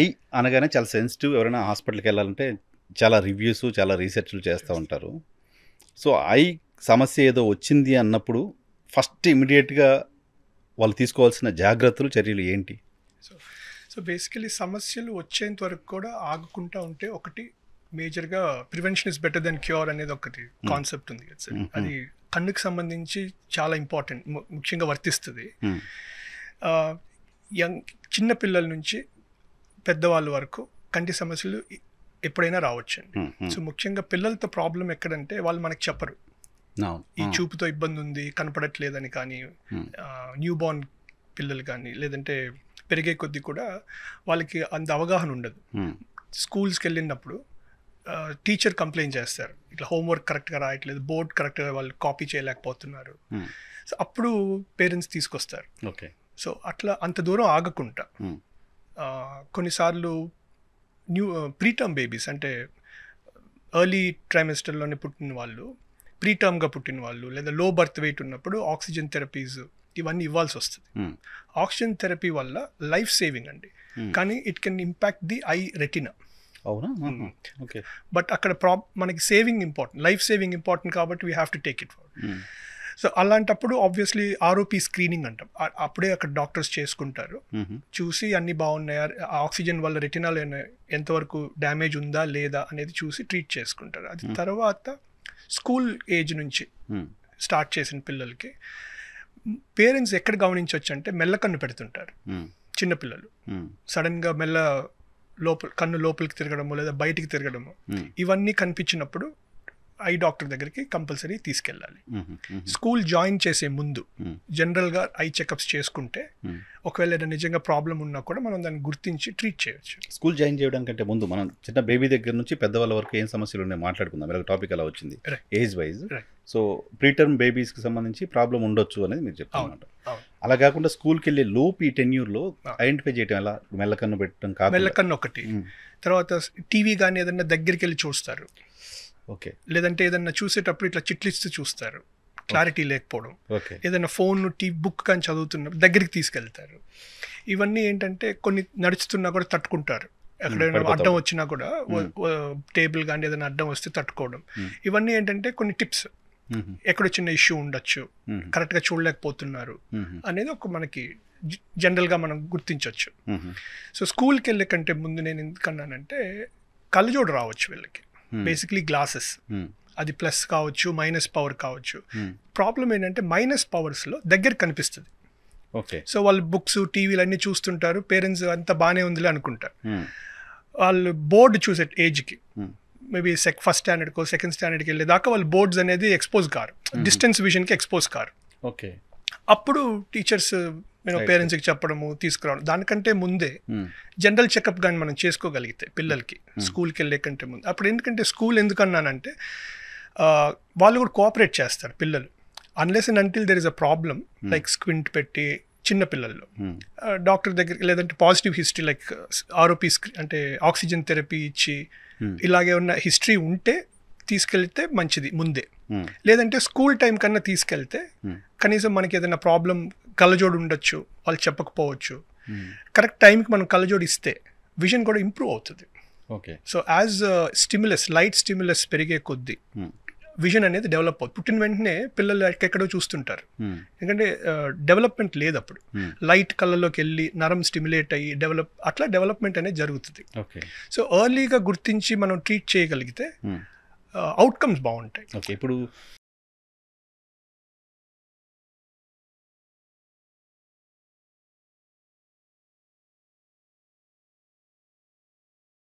I అనగానే చాలా sensitive ఎవరైనా హాస్పిటల్కి వెళ్ళాలంటే చాలా రివ్యూస్ చాలా రీసెర్చ్లు చేస్తూ ఉంటారు సో ఐ సమస్య ఏదో వచ్చింది అన్నప్పుడు ఫస్ట్ ఇమీడియట్గా వాళ్ళు తీసుకోవాల్సిన జాగ్రత్తలు చర్యలు ఏంటి సో సో బేసికలీ సమస్యలు వచ్చేంత వరకు కూడా ఆగకుండా ఉంటే ఒకటి మేజర్గా prevention is better than cure అనేది ఒకటి కాన్సెప్ట్ hmm. ఉంది కదా hmm. అది కన్నుకు సంబంధించి చాలా ఇంపార్టెంట్ ముఖ్యంగా వర్తిస్తుంది hmm. యంగ్ చిన్న పిల్లల నుంచి పెద్దవాళ్ళ వరకు కంటి సమస్యలు ఎప్పుడైనా రావచ్చండి సో ముఖ్యంగా పిల్లలతో ప్రాబ్లం ఎక్కడంటే వాళ్ళు మనకు చెప్పరు ఈ చూపుతో ఇబ్బంది ఉంది కనపడట్లేదని కానీ న్యూ బార్న్ పిల్లలు కానీ లేదంటే పెరిగే కొద్దీ కూడా వాళ్ళకి అంత అవగాహన ఉండదు స్కూల్స్కి వెళ్ళినప్పుడు టీచర్ కంప్లైంట్ చేస్తారు ఇట్లా హోంవర్క్ కరెక్ట్గా రాయట్లేదు బోర్డ్ కరెక్ట్గా వాళ్ళు కాపీ చేయలేకపోతున్నారు సో అప్పుడు పేరెంట్స్ తీసుకొస్తారు ఓకే సో అట్లా అంత దూరం ఆగకుండా కొన్నిసార్లు న్యూ ప్రీటర్మ్ బేబీస్ అంటే ఎర్లీ ట్రైమెస్టర్లోనే పుట్టిన వాళ్ళు ప్రీటర్మ్గా పుట్టిన వాళ్ళు లేదా లో బర్త్ వెయిట్ ఉన్నప్పుడు ఆక్సిజన్ థెరపీస్ ఇవన్నీ ఇవ్వాల్సి వస్తుంది ఆక్సిజన్ థెరపీ వల్ల లైఫ్ సేవింగ్ అండి కానీ it can impact the eye retina అవునా ఓకే బట్ అక్కడ ప్రా మనకి saving important life saving important కాబట్టి we have to take it for so అలాంటప్పుడు ఆబ్వియస్లీ ఆర్ఓపి స్క్రీనింగ్ అంటాం అప్పుడే అక్కడ డాక్టర్స్ చేసుకుంటారు చూసి అన్ని బాగున్నాయా ఆక్సిజన్ వల్ల రెటినాల్ ఎంతవరకు డ్యామేజ్ ఉందా లేదా అనేది చూసి ట్రీట్ చేసుకుంటారు అది తర్వాత స్కూల్ ఏజ్ నుంచి స్టార్ట్ చేసిన పిల్లలకి పేరెంట్స్ ఎక్కడ గమనించవచ్చు అంటే మెల్ల కన్ను పెడుతుంటారు చిన్నపిల్లలు సడన్గా మెల్ల లోపల కన్ను లోపలికి తిరగడము లేదా బయటికి తిరగడము ఇవన్నీ కనిపించినప్పుడు ఐ డాక్టర్ దగ్గరికి కంపల్సరీ తీసుకెళ్ళాలి స్కూల్ జాయిన్ చేసే ముందు జనరల్గా ఐ చెకప్స్ చేసుకుంటే ఒకవేళ ఏదైనా నిజంగా ప్రాబ్లం ఉన్నా కూడా మనం దాన్ని గుర్తించి ట్రీట్ చేయవచ్చు స్కూల్ జాయిన్ చేయడం కంటే ముందు మనం చిన్న బేబీ దగ్గర నుంచి పెద్దవాళ్ళ వరకు ఏం సమస్యలు ఉన్నాయి మాట్లాడుకుందాం ఇలా టాపిక్ అలా వచ్చింది ఏజ్ వైజ్ సో టర్మ్ బేబీస్కి సంబంధించి ప్రాబ్లం ఉండొచ్చు అనేది మీరు చెప్తున్నారు అలా కాకుండా స్కూల్కి వెళ్ళే లోపు ఈ టెన్ ఐడెంటిఫై చేయడం ఎలా మెల్లకన్ను పెట్టడం కాదు మెల్లకన్ను ఒకటి తర్వాత టీవీ కానీ ఏదైనా దగ్గరికి వెళ్ళి చూస్తారు ఓకే లేదంటే ఏదన్నా చూసేటప్పుడు ఇట్లా చిట్లిస్తూ చూస్తారు క్లారిటీ లేకపోవడం ఏదైనా ఫోన్ టీ బుక్ కానీ చదువుతున్న దగ్గరికి తీసుకెళ్తారు ఇవన్నీ ఏంటంటే కొన్ని నడుచుతున్నా కూడా తట్టుకుంటారు ఎక్కడైనా అడ్డం వచ్చినా కూడా టేబుల్ కానీ ఏదైనా అడ్డం వస్తే తట్టుకోవడం ఇవన్నీ ఏంటంటే కొన్ని టిప్స్ ఎక్కడ చిన్న ఇష్యూ ఉండొచ్చు కరెక్ట్గా చూడలేకపోతున్నారు అనేది ఒక మనకి జనరల్గా మనం గుర్తించవచ్చు సో స్కూల్కి వెళ్ళే కంటే ముందు నేను ఎందుకన్నానంటే కళ్ళజోడు రావచ్చు వీళ్ళకి బేసిక్లీ hmm. Glasses hmm. అది ప్లస్ కావచ్చు మైనస్ పవర్ కావచ్చు ప్రాబ్లం hmm. ఏంటంటే మైనస్ పవర్స్లో దగ్గర కనిపిస్తుంది ఓకే సో వాళ్ళు బుక్స్ టీవీలు అన్నీ చూస్తుంటారు పేరెంట్స్ అంత బాగానే ఉందిలే అనుకుంటారు వాళ్ళు బోర్డు చూసే ఏజ్కి మేబీ సెక్ ఫస్ట్ స్టాండర్డ్కో సెకండ్ స్టాండర్డ్కి వెళ్ళేదాకా వాళ్ళు బోర్డ్స్ అనేది ఎక్స్పోజ్ కారు డిస్టెన్స్ విజన్కి ఎక్స్పోజ్ కారు ఓకే అప్పుడు టీచర్స్ నేను పేరెంట్స్కి చెప్పడము తీసుకురావడం దానికంటే ముందే hmm. జనరల్ చెకప్ కానీ మనం చేసుకోగలిగితే పిల్లలకి hmm. hmm. స్కూల్కి వెళ్ళే కంటే ముందు అప్పుడు ఎందుకంటే స్కూల్ ఎందుకన్నానంటే వాళ్ళు కూడా కోఆపరేట్ చేస్తారు పిల్లలు unless and until there is a problem like squint పెట్టి చిన్న పిల్లల్లో డాక్టర్ దగ్గరికి లేదంటే పాజిటివ్ హిస్టరీ లైక్ ఆరోపీ అంటే ఆక్సిజన్ థెరపీ ఇచ్చి ఇలాగే ఉన్న హిస్టరీ ఉంటే తీసుకెళ్తే మంచిది ముందే లేదంటే స్కూల్ టైం కన్నా తీసుకెళ్తే కనీసం మనకి ఏదైనా ప్రాబ్లం కళ్ళజోడు ఉండొచ్చు వాళ్ళు చెప్పకపోవచ్చు కరెక్ట్ hmm. టైంకి మనం కళ్ళజోడు ఇస్తే విజన్ కూడా ఇంప్రూవ్ అవుతుంది okay so as stimulus light stimulus పెరిగే కొద్దీ విజన్ hmm. అనేది డెవలప్ అవుతుంది పుట్టిన వెంటనే పిల్లలు ఎక్కడో చూస్తుంటారు hmm. ఎందుకంటే డెవలప్మెంట్ uh, లేదు అప్పుడు లైట్ కళ్ళలోకి వెళ్ళి నరం స్టిమ్యులేట్ అయ్యి డెవలప్ అట్లా డెవలప్మెంట్ అనేది జరుగుతుంది సో ఎర్లీగా గుర్తించి మనం ట్రీట్ చేయగలిగితే అవుట్కమ్స్ uh, బాగుంటాయి ఇప్పుడు